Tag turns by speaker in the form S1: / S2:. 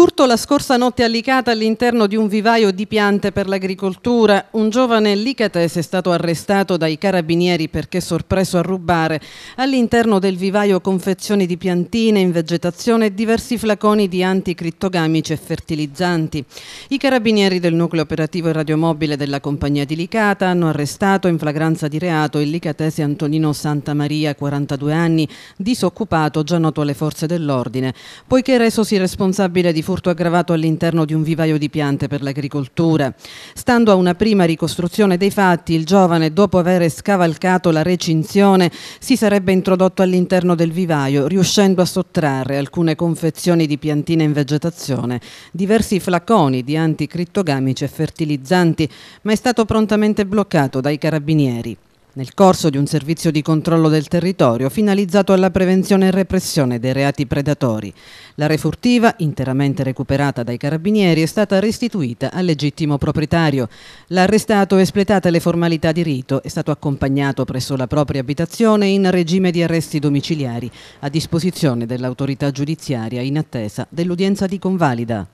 S1: furto la scorsa notte allicata all'interno di un vivaio di piante per l'agricoltura, un giovane licatese è stato arrestato dai carabinieri perché sorpreso a rubare all'interno del vivaio confezioni di piantine in vegetazione e diversi flaconi di anticrittogamici e fertilizzanti. I carabinieri del nucleo operativo e radiomobile della compagnia di Licata hanno arrestato in flagranza di reato il licatese Antonino Santamaria, 42 anni, disoccupato, già noto alle forze dell'ordine, poiché resosi responsabile di furto aggravato all'interno di un vivaio di piante per l'agricoltura. Stando a una prima ricostruzione dei fatti, il giovane, dopo aver scavalcato la recinzione, si sarebbe introdotto all'interno del vivaio, riuscendo a sottrarre alcune confezioni di piantine in vegetazione, diversi flaconi di anticrittogamici e fertilizzanti, ma è stato prontamente bloccato dai carabinieri nel corso di un servizio di controllo del territorio finalizzato alla prevenzione e repressione dei reati predatori. L'area furtiva, interamente recuperata dai carabinieri, è stata restituita al legittimo proprietario. L'arrestato espletate le formalità di rito, è stato accompagnato presso la propria abitazione in regime di arresti domiciliari a disposizione dell'autorità giudiziaria in attesa dell'udienza di convalida.